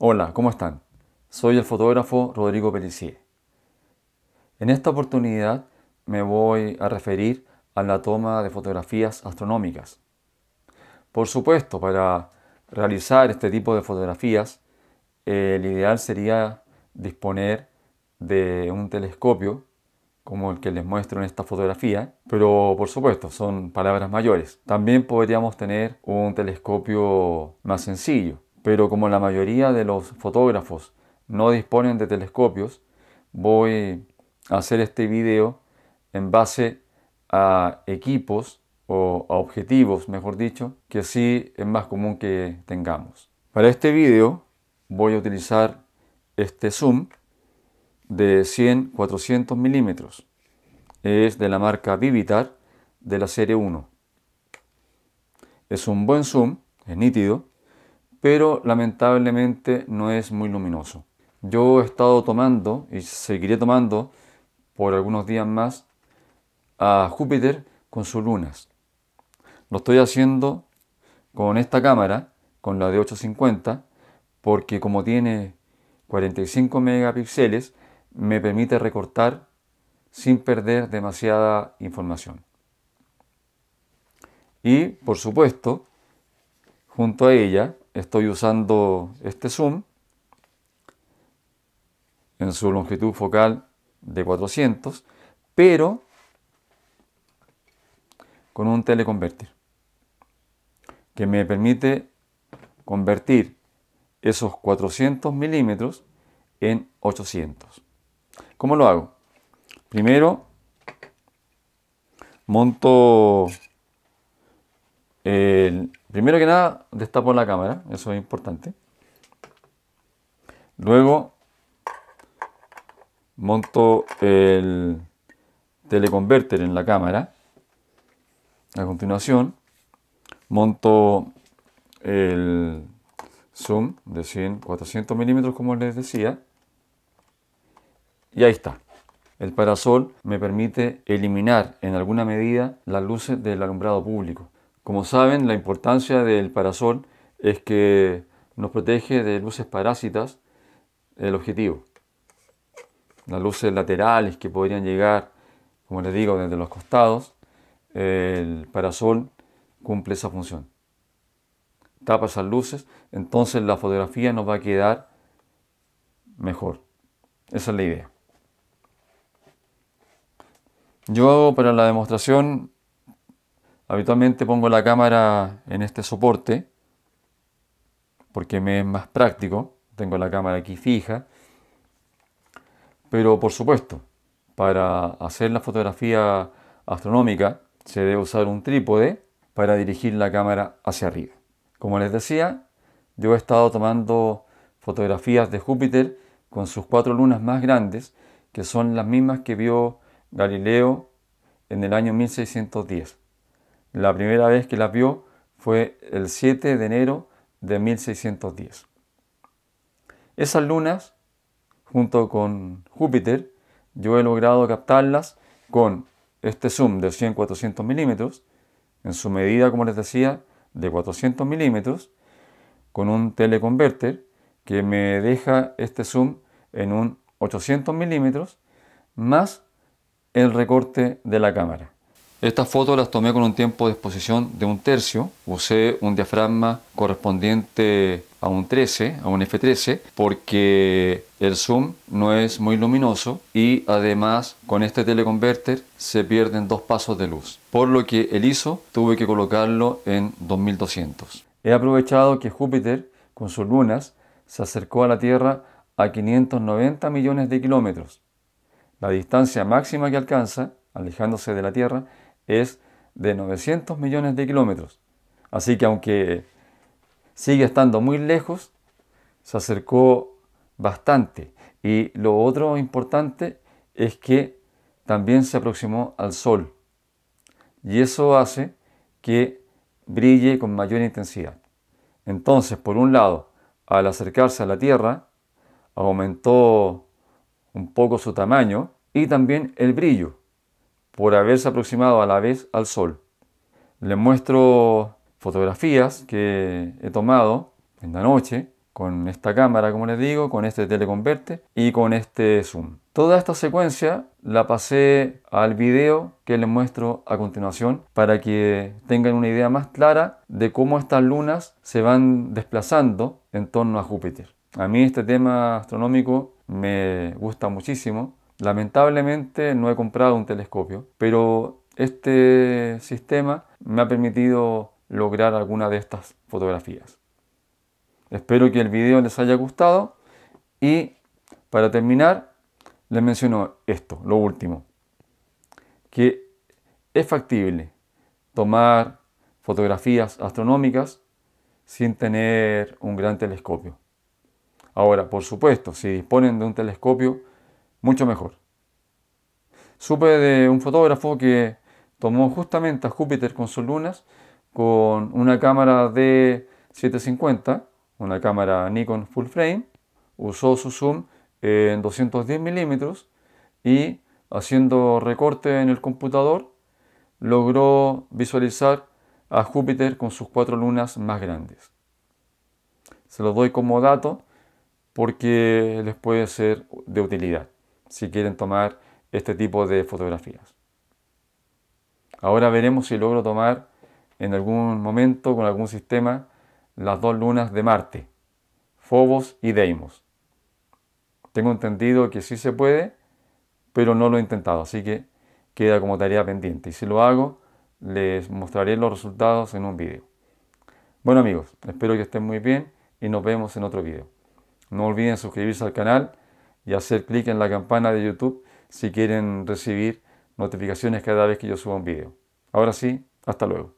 Hola, ¿cómo están? Soy el fotógrafo Rodrigo Pelicier. En esta oportunidad me voy a referir a la toma de fotografías astronómicas. Por supuesto, para realizar este tipo de fotografías, el ideal sería disponer de un telescopio como el que les muestro en esta fotografía, pero por supuesto son palabras mayores. También podríamos tener un telescopio más sencillo, pero como la mayoría de los fotógrafos no disponen de telescopios, voy a hacer este video en base a equipos o a objetivos, mejor dicho, que sí es más común que tengamos. Para este video voy a utilizar este zoom de 100-400 milímetros. Es de la marca Vivitar de la serie 1. Es un buen zoom, es nítido, pero lamentablemente no es muy luminoso. Yo he estado tomando y seguiré tomando por algunos días más a Júpiter con sus lunas. Lo estoy haciendo con esta cámara, con la de 850, porque como tiene 45 megapíxeles, me permite recortar sin perder demasiada información. Y, por supuesto, junto a ella, estoy usando este zoom en su longitud focal de 400, pero con un teleconvertir que me permite convertir esos 400 milímetros en 800. ¿Cómo lo hago? Primero monto eh, primero que nada, destapo la cámara, eso es importante. Luego monto el teleconverter en la cámara. A continuación, monto el zoom de 100, 400 milímetros, como les decía. Y ahí está. El parasol me permite eliminar en alguna medida las luces del alumbrado público. Como saben, la importancia del parasol es que nos protege de luces parásitas el objetivo. Las luces laterales que podrían llegar, como les digo, desde los costados, el parasol cumple esa función. Tapa esas luces, entonces la fotografía nos va a quedar mejor. Esa es la idea. Yo para la demostración Habitualmente pongo la cámara en este soporte porque me es más práctico. Tengo la cámara aquí fija. Pero por supuesto, para hacer la fotografía astronómica se debe usar un trípode para dirigir la cámara hacia arriba. Como les decía, yo he estado tomando fotografías de Júpiter con sus cuatro lunas más grandes, que son las mismas que vio Galileo en el año 1610. La primera vez que las vio fue el 7 de enero de 1610. Esas lunas, junto con Júpiter, yo he logrado captarlas con este zoom de 100-400 milímetros, en su medida, como les decía, de 400 milímetros, con un teleconverter que me deja este zoom en un 800 milímetros, más el recorte de la cámara. Estas fotos las tomé con un tiempo de exposición de un tercio. Usé un diafragma correspondiente a un 13, a un F13, porque el zoom no es muy luminoso y además con este teleconverter se pierden dos pasos de luz. Por lo que el ISO tuve que colocarlo en 2200. He aprovechado que Júpiter con sus lunas se acercó a la Tierra a 590 millones de kilómetros. La distancia máxima que alcanza, alejándose de la Tierra, es de 900 millones de kilómetros. Así que aunque sigue estando muy lejos, se acercó bastante. Y lo otro importante es que también se aproximó al Sol. Y eso hace que brille con mayor intensidad. Entonces, por un lado, al acercarse a la Tierra, aumentó un poco su tamaño y también el brillo por haberse aproximado a la vez al sol. Les muestro fotografías que he tomado en la noche con esta cámara, como les digo, con este teleconverte y con este zoom. Toda esta secuencia la pasé al video que les muestro a continuación para que tengan una idea más clara de cómo estas lunas se van desplazando en torno a Júpiter. A mí este tema astronómico me gusta muchísimo Lamentablemente no he comprado un telescopio, pero este sistema me ha permitido lograr alguna de estas fotografías. Espero que el video les haya gustado y para terminar les menciono esto, lo último, que es factible tomar fotografías astronómicas sin tener un gran telescopio. Ahora, por supuesto, si disponen de un telescopio, mucho mejor. Supe de un fotógrafo que tomó justamente a Júpiter con sus lunas con una cámara de 750, una cámara Nikon full frame, usó su zoom en 210 milímetros y haciendo recorte en el computador logró visualizar a Júpiter con sus cuatro lunas más grandes. Se lo doy como dato porque les puede ser de utilidad si quieren tomar este tipo de fotografías. Ahora veremos si logro tomar en algún momento con algún sistema las dos lunas de Marte, Phobos y Deimos. Tengo entendido que sí se puede, pero no lo he intentado, así que queda como tarea pendiente. Y si lo hago, les mostraré los resultados en un vídeo. Bueno amigos, espero que estén muy bien y nos vemos en otro vídeo. No olviden suscribirse al canal y hacer clic en la campana de YouTube si quieren recibir notificaciones cada vez que yo suba un video. Ahora sí, hasta luego.